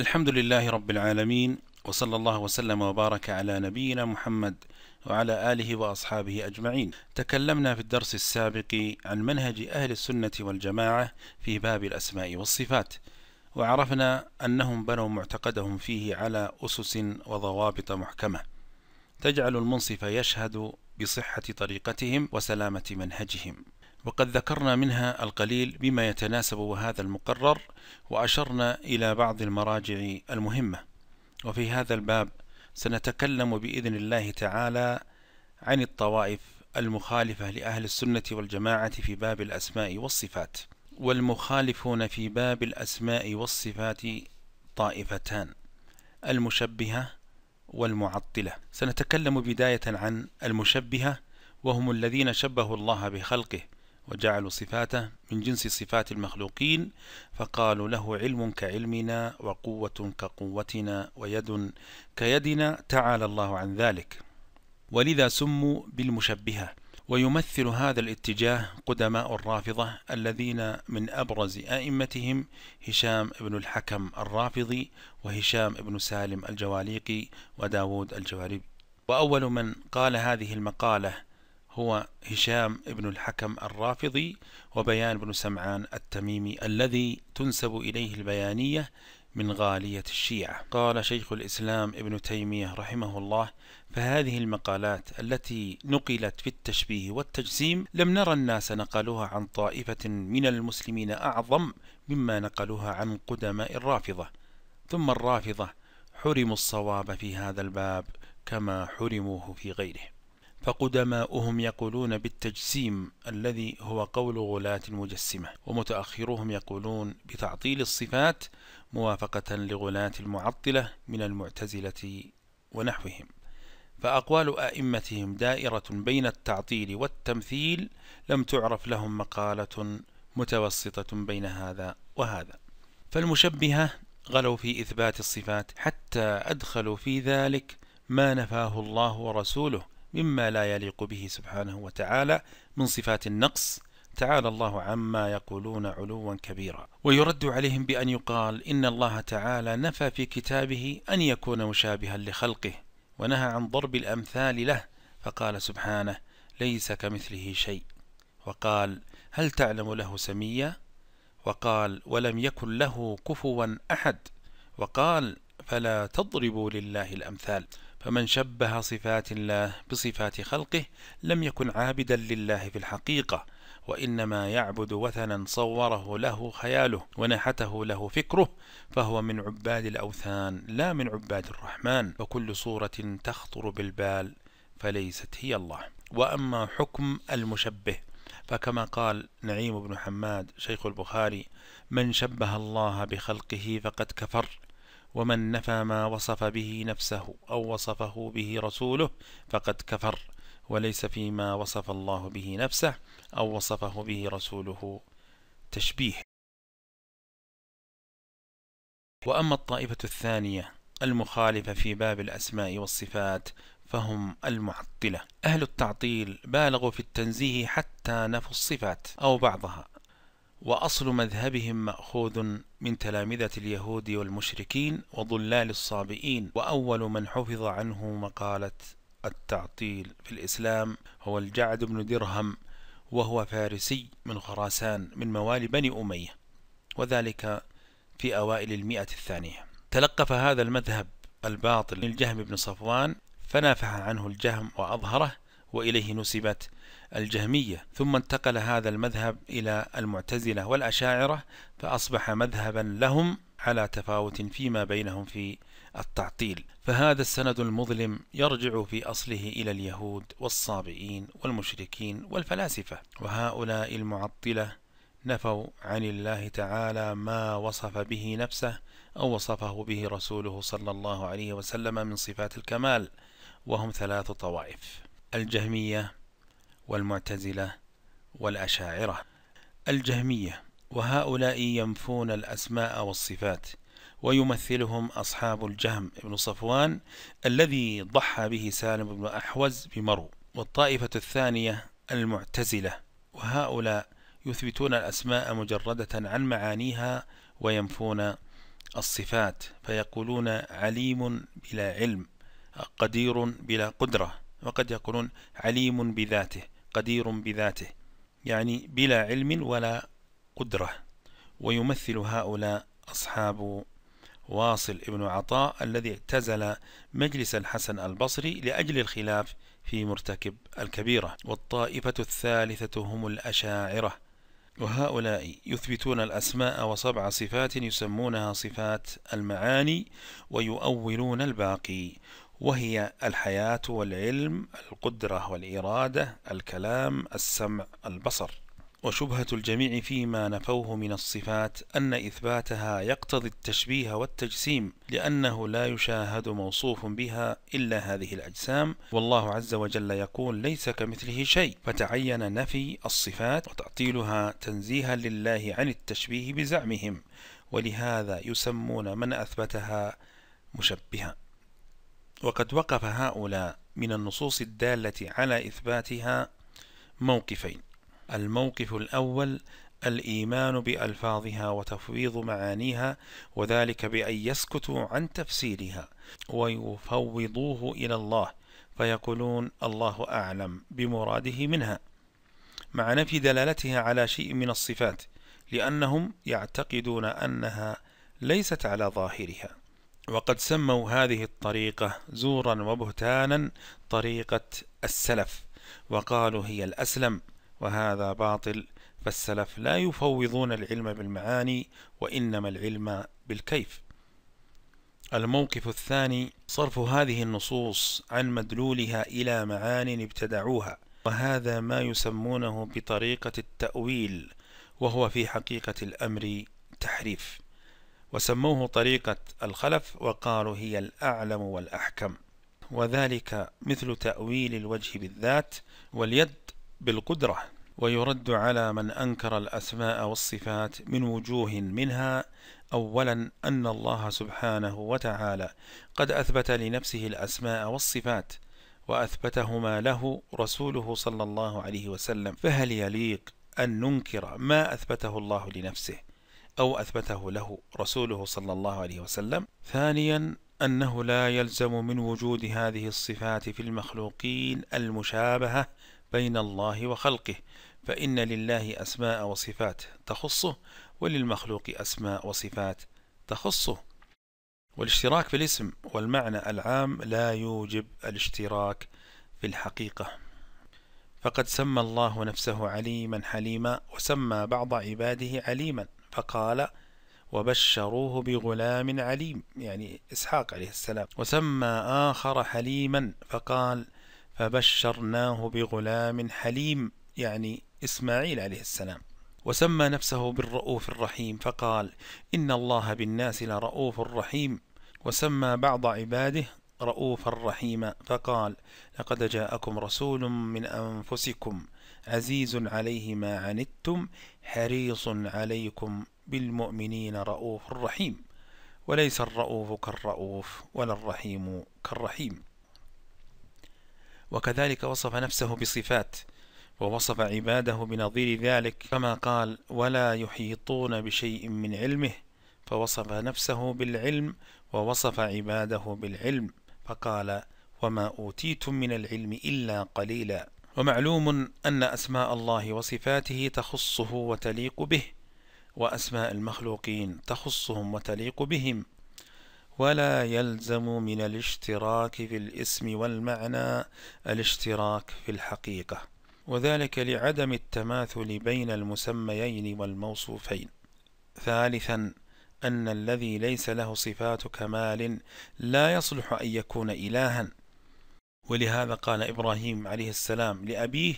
الحمد لله رب العالمين وصلى الله وسلم وبارك على نبينا محمد وعلى آله وأصحابه أجمعين تكلمنا في الدرس السابق عن منهج أهل السنة والجماعة في باب الأسماء والصفات وعرفنا أنهم بنوا معتقدهم فيه على أسس وضوابط محكمة تجعل المنصف يشهد بصحة طريقتهم وسلامة منهجهم وقد ذكرنا منها القليل بما يتناسب وهذا المقرر وأشرنا إلى بعض المراجع المهمة وفي هذا الباب سنتكلم بإذن الله تعالى عن الطوائف المخالفة لأهل السنة والجماعة في باب الأسماء والصفات والمخالفون في باب الأسماء والصفات طائفتان المشبهة والمعطلة سنتكلم بداية عن المشبهة وهم الذين شبهوا الله بخلقه وجعلوا صفاته من جنس صفات المخلوقين فقالوا له علم كعلمنا وقوة كقوتنا ويد كيدنا تعالى الله عن ذلك ولذا سموا بالمشبهة ويمثل هذا الاتجاه قدماء الرافضة الذين من أبرز أئمتهم هشام بن الحكم الرافضي وهشام بن سالم الجواليقي وداود الجواربي وأول من قال هذه المقالة هو هشام ابن الحكم الرافضي وبيان بن سمعان التميمي الذي تنسب إليه البيانية من غالية الشيعة قال شيخ الإسلام ابن تيمية رحمه الله فهذه المقالات التي نقلت في التشبيه والتجسيم لم نرى الناس نقلوها عن طائفة من المسلمين أعظم مما نقلوها عن قدماء الرافضة ثم الرافضة حرموا الصواب في هذا الباب كما حرموه في غيره فقدماؤهم يقولون بالتجسيم الذي هو قول غلاة المجسمة ومتأخرهم يقولون بتعطيل الصفات موافقة لغلاة المعطلة من المعتزلة ونحوهم فأقوال أئمتهم دائرة بين التعطيل والتمثيل لم تعرف لهم مقالة متوسطة بين هذا وهذا فالمشبهة غلوا في إثبات الصفات حتى أدخلوا في ذلك ما نفاه الله ورسوله مما لا يليق به سبحانه وتعالى من صفات النقص تعالى الله عما يقولون علوا كبيرا ويرد عليهم بأن يقال إن الله تعالى نفى في كتابه أن يكون مشابها لخلقه ونهى عن ضرب الأمثال له فقال سبحانه ليس كمثله شيء وقال هل تعلم له سميا وقال ولم يكن له كفوا أحد وقال فلا تضربوا لله الأمثال فمن شبه صفات الله بصفات خلقه لم يكن عابدا لله في الحقيقة وإنما يعبد وثنا صوره له خياله ونحته له فكره فهو من عباد الأوثان لا من عباد الرحمن وكل صورة تخطر بالبال فليست هي الله وأما حكم المشبه فكما قال نعيم بن حماد شيخ البخاري من شبه الله بخلقه فقد كفر ومن نفى ما وصف به نفسه أو وصفه به رسوله فقد كفر وليس فيما وصف الله به نفسه أو وصفه به رسوله تشبيه وأما الطائفة الثانية المخالفة في باب الأسماء والصفات فهم المعطلة أهل التعطيل بالغوا في التنزيه حتى نفوا الصفات أو بعضها وأصل مذهبهم مأخوذ من تلامذة اليهود والمشركين وضلال الصابئين وأول من حفظ عنه مقالة التعطيل في الإسلام هو الجعد بن درهم وهو فارسي من خراسان من موالي بني أمية وذلك في أوائل المئة الثانية تلقف هذا المذهب الباطل للجهم بن صفوان فنافح عنه الجهم وأظهره وإليه نسبت الجهمية ثم انتقل هذا المذهب إلى المعتزلة والأشاعرة فأصبح مذهبا لهم على تفاوت فيما بينهم في التعطيل فهذا السند المظلم يرجع في أصله إلى اليهود والصابئين والمشركين والفلاسفة وهؤلاء المعطلة نفوا عن الله تعالى ما وصف به نفسه أو وصفه به رسوله صلى الله عليه وسلم من صفات الكمال وهم ثلاث طوائف الجهمية والمعتزلة والأشاعرة الجهمية وهؤلاء ينفون الأسماء والصفات ويمثلهم أصحاب الجهم بن صفوان الذي ضحى به سالم بن أحوز بمرو والطائفة الثانية المعتزلة وهؤلاء يثبتون الأسماء مجردة عن معانيها وينفون الصفات فيقولون عليم بلا علم قدير بلا قدرة وقد يقولون عليم بذاته قدير بذاته يعني بلا علم ولا قدرة ويمثل هؤلاء أصحاب واصل ابن عطاء الذي اعتزل مجلس الحسن البصري لأجل الخلاف في مرتكب الكبيرة والطائفة الثالثة هم الأشاعرة وهؤلاء يثبتون الأسماء وسبع صفات يسمونها صفات المعاني ويؤولون الباقي وهي الحياة والعلم القدرة والإرادة الكلام السمع البصر وشبهة الجميع فيما نفوه من الصفات أن إثباتها يقتضي التشبيه والتجسيم لأنه لا يشاهد موصوف بها إلا هذه الأجسام والله عز وجل يقول ليس كمثله شيء فتعين نفي الصفات وتعطيلها تنزيها لله عن التشبيه بزعمهم ولهذا يسمون من أثبتها مشبها وقد وقف هؤلاء من النصوص الدالة على إثباتها موقفين الموقف الأول الإيمان بألفاظها وتفويض معانيها وذلك بأن يسكتوا عن تفسيرها ويفوضوه إلى الله فيقولون الله أعلم بمراده منها مع نفي دلالتها على شيء من الصفات لأنهم يعتقدون أنها ليست على ظاهرها وقد سموا هذه الطريقة زورا وبهتانا طريقة السلف وقالوا هي الأسلم وهذا باطل فالسلف لا يفوضون العلم بالمعاني وإنما العلم بالكيف الموقف الثاني صرف هذه النصوص عن مدلولها إلى معان ابتدعوها وهذا ما يسمونه بطريقة التأويل وهو في حقيقة الأمر تحريف وسموه طريقة الخلف وقالوا هي الأعلم والأحكم وذلك مثل تأويل الوجه بالذات واليد بالقدرة ويرد على من أنكر الأسماء والصفات من وجوه منها أولا أن الله سبحانه وتعالى قد أثبت لنفسه الأسماء والصفات وأثبتهما له رسوله صلى الله عليه وسلم فهل يليق أن ننكر ما أثبته الله لنفسه أو أثبته له رسوله صلى الله عليه وسلم ثانيا أنه لا يلزم من وجود هذه الصفات في المخلوقين المشابهة بين الله وخلقه فإن لله أسماء وصفات تخصه وللمخلوق أسماء وصفات تخصه والاشتراك في الاسم والمعنى العام لا يوجب الاشتراك في الحقيقة فقد سمى الله نفسه عليما حليما وسمى بعض عباده عليما فقال وبشروه بغلام عليم يعني إسحاق عليه السلام وسمى آخر حليما فقال فبشرناه بغلام حليم يعني إسماعيل عليه السلام وسمى نفسه بالرؤوف الرحيم فقال إن الله بالناس لرؤوف رحيم وسمى بعض عباده رؤوفا رحيما فقال لقد جاءكم رسول من أنفسكم عزيز عليه ما عنتم حريص عليكم بالمؤمنين رؤوف رحيم وليس الرؤوف كالرؤوف ولا الرحيم كالرحيم وكذلك وصف نفسه بصفات ووصف عباده بنظير ذلك كما قال ولا يحيطون بشيء من علمه فوصف نفسه بالعلم ووصف عباده بالعلم فقال وما أوتيتم من العلم إلا قليلا ومعلوم أن أسماء الله وصفاته تخصه وتليق به وأسماء المخلوقين تخصهم وتليق بهم ولا يلزم من الاشتراك في الاسم والمعنى الاشتراك في الحقيقة وذلك لعدم التماثل بين المسميين والموصوفين ثالثا أن الذي ليس له صفات كمال لا يصلح أن يكون إلهًا ولهذا قال إبراهيم عليه السلام لأبيه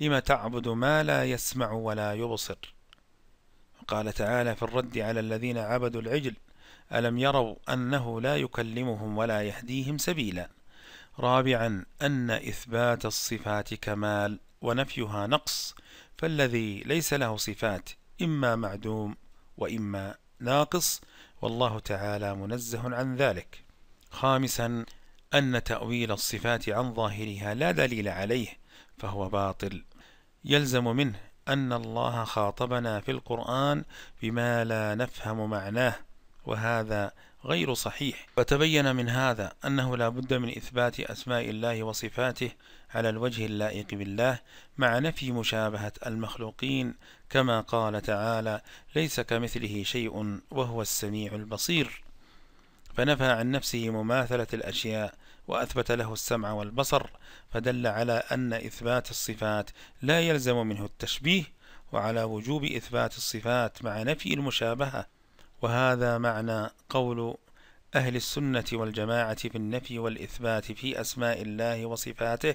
لما تعبد ما لا يسمع ولا يبصر قال تعالى في الرد على الذين عبدوا العجل ألم يروا أنه لا يكلمهم ولا يهديهم سبيلا رابعا أن إثبات الصفات كمال ونفيها نقص فالذي ليس له صفات إما معدوم وإما ناقص والله تعالى منزه عن ذلك خامسا أن تأويل الصفات عن ظاهرها لا دليل عليه فهو باطل يلزم منه أن الله خاطبنا في القرآن بما لا نفهم معناه وهذا غير صحيح وتبين من هذا أنه لا بد من إثبات أسماء الله وصفاته على الوجه اللائق بالله مع نفي مشابهة المخلوقين كما قال تعالى ليس كمثله شيء وهو السميع البصير فنفى عن نفسه مماثلة الأشياء وأثبت له السمع والبصر فدل على أن إثبات الصفات لا يلزم منه التشبيه وعلى وجوب إثبات الصفات مع نفي المشابهة وهذا معنى قول أهل السنة والجماعة في النفي والإثبات في أسماء الله وصفاته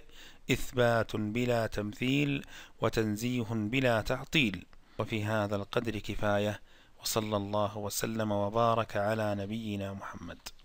إثبات بلا تمثيل وتنزيه بلا تعطيل وفي هذا القدر كفاية وصلى الله وسلم وبارك على نبينا محمد